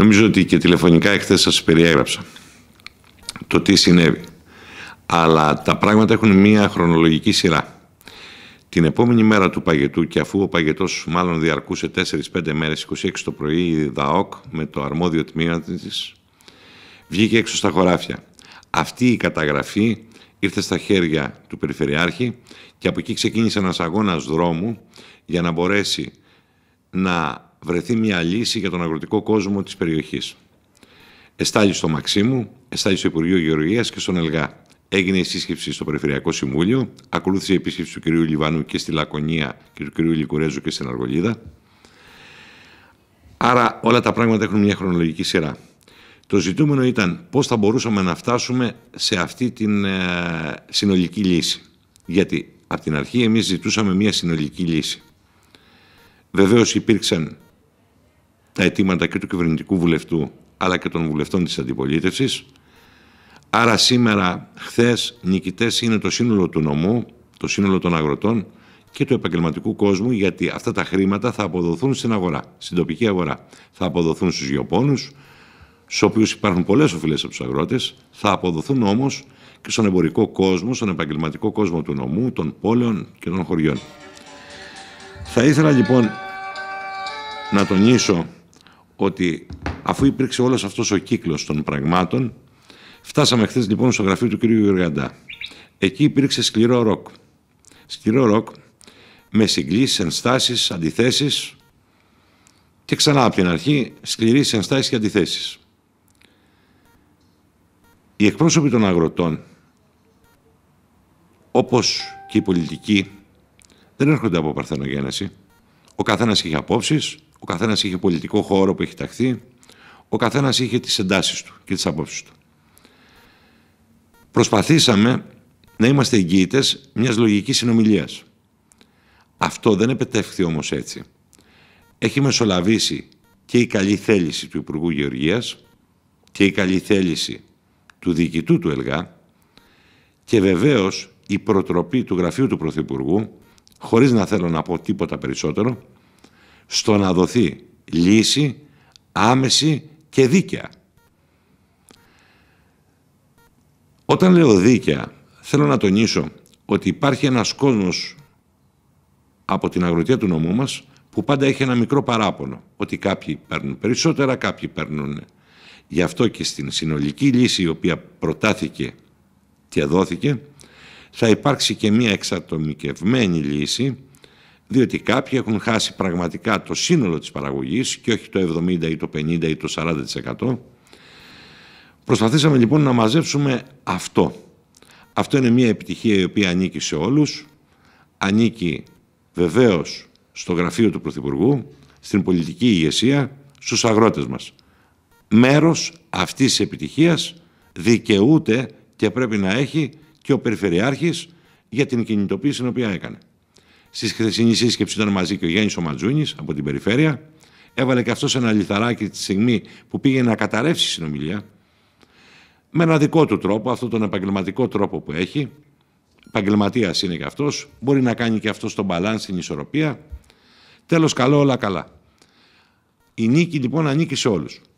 Νομίζω ότι και τηλεφωνικά εχθές σας περιέγραψα το τι συνέβη. Αλλά τα πράγματα έχουν μία χρονολογική σειρά. Την επόμενη μέρα του παγετού και αφού ο παγετός μάλλον διαρκούσε 4-5 μέρε, 26 το πρωί, η ΔΑΟΚ με το αρμόδιο τμήμα της βγήκε έξω στα χωράφια. Αυτή η καταγραφή ήρθε στα χέρια του Περιφερειάρχη και από εκεί ξεκίνησε ένας αγώνας δρόμου για να μπορέσει να βρεθεί μια λύση για τον αγροτικό κόσμο της περιοχής. Εστάλει στο Μαξίμου, εστάλει στο Υπουργείο Γεωργίας και στον Ελγά. Έγινε η σύσκεψη στο Περιφερειακό Συμβούλιο, ακολούθησε η επίσκεψη του κ. Λιβανού και στη Λακωνία και του κ. Λικουρέζου και στην Αργολίδα. Άρα όλα τα πράγματα έχουν μια χρονολογική σειρά. Το ζητούμενο ήταν πώς θα μπορούσαμε να φτάσουμε σε αυτή την ε, συνολική λύση. Γιατί από την αρχή εμείς ζητούσαμε μια συνολική λύση. Βεβαίως υπήρξαν τα αιτήματα και του κυβερνητικού βουλευτού αλλά και των βουλευτών της αντιπολίτευσης. Άρα σήμερα, χθες, νικητές είναι το σύνολο του νομού, το σύνολο των αγροτών και του επαγγελματικού κόσμου γιατί αυτά τα χρήματα θα αποδοθούν στην αγορά, στην τοπική αγορά. Θα αποδοθούν στους γεωπόνους, στους οποίους υπάρχουν πολλές οφειλές από τους αγρότες, θα αποδοθούν όμως και στον εμπορικό κόσμο, στον επαγγελματικό κόσμο του νομού, των πόλεων και των χωριών. Θα ήθελα λοιπόν να τονίσω ότι αφού υπήρξε όλος αυτός ο κύκλος των πραγμάτων, φτάσαμε χθες λοιπόν στο γραφείο του κ. Γεωργαντά. Εκεί υπήρξε σκληρό ροκ. Σκληρό ροκ με συγκλήσεις ενστάσεις, αντιθέσεις και ξανά από την αρχή σκληρής ενστάσεις και αντιθέσεις. Οι εκπρόσωποι των αγροτών, όπως και οι πολιτικοί, δεν έρχονται από παρθενογένεση. Ο καθένας έχει απόψεις, ο καθένας είχε πολιτικό χώρο που έχει ταχθεί. Ο καθένας είχε τις εντάσεις του και τις απόψεις του. Προσπαθήσαμε να είμαστε εγγύητες μιας λογικής συνομιλίας. Αυτό δεν επετεύχθη όμως έτσι. Έχει μεσολαβήσει και η καλή θέληση του Υπουργού Γεωργίας και η καλή θέληση του διοικητού του ΕΛΓΑ και βεβαίως η προτροπή του Γραφείου του Πρωθυπουργού, χωρίς να θέλω να πω τίποτα περισσότερο, στο να δοθεί λύση άμεση και δίκαια. Όταν λέω δίκαια, θέλω να τονίσω ότι υπάρχει ένας κόσμος από την αγροτεία του νομού μας που πάντα έχει ένα μικρό παράπονο, ότι κάποιοι παίρνουν περισσότερα, κάποιοι παίρνουν. Γι' αυτό και στην συνολική λύση η οποία προτάθηκε και δόθηκε, θα υπάρξει και μία εξατομικευμένη λύση διότι κάποιοι έχουν χάσει πραγματικά το σύνολο της παραγωγής και όχι το 70 ή το 50 ή το 40%. Προσπαθήσαμε λοιπόν να μαζέψουμε αυτό. Αυτό είναι μια επιτυχία η οποία ανήκει σε όλους. Ανήκει βεβαίως στο γραφείο του Πρωθυπουργού, στην πολιτική ηγεσία, στους αγρότες μας. Μέρος αυτής της επιτυχίας δικαιούται και πρέπει να έχει και ο Περιφερειάρχης για την κινητοποίηση την οποία έκανε. Στη χθεσινή σύσκεψη ήταν μαζί και ο Γιάννη Οματζούνη από την περιφέρεια. Έβαλε και αυτός ένα λιθαράκι τη στιγμή που πήγε να καταρρεύσει η συνομιλία. Με ένα δικό του τρόπο, αυτόν τον επαγγελματικό τρόπο που έχει. Επαγγελματίας είναι και αυτός. Μπορεί να κάνει και αυτός τον μπαλάν στην ισορροπία. Τέλος, καλό, όλα καλά. Η νίκη λοιπόν ανήκει σε όλους.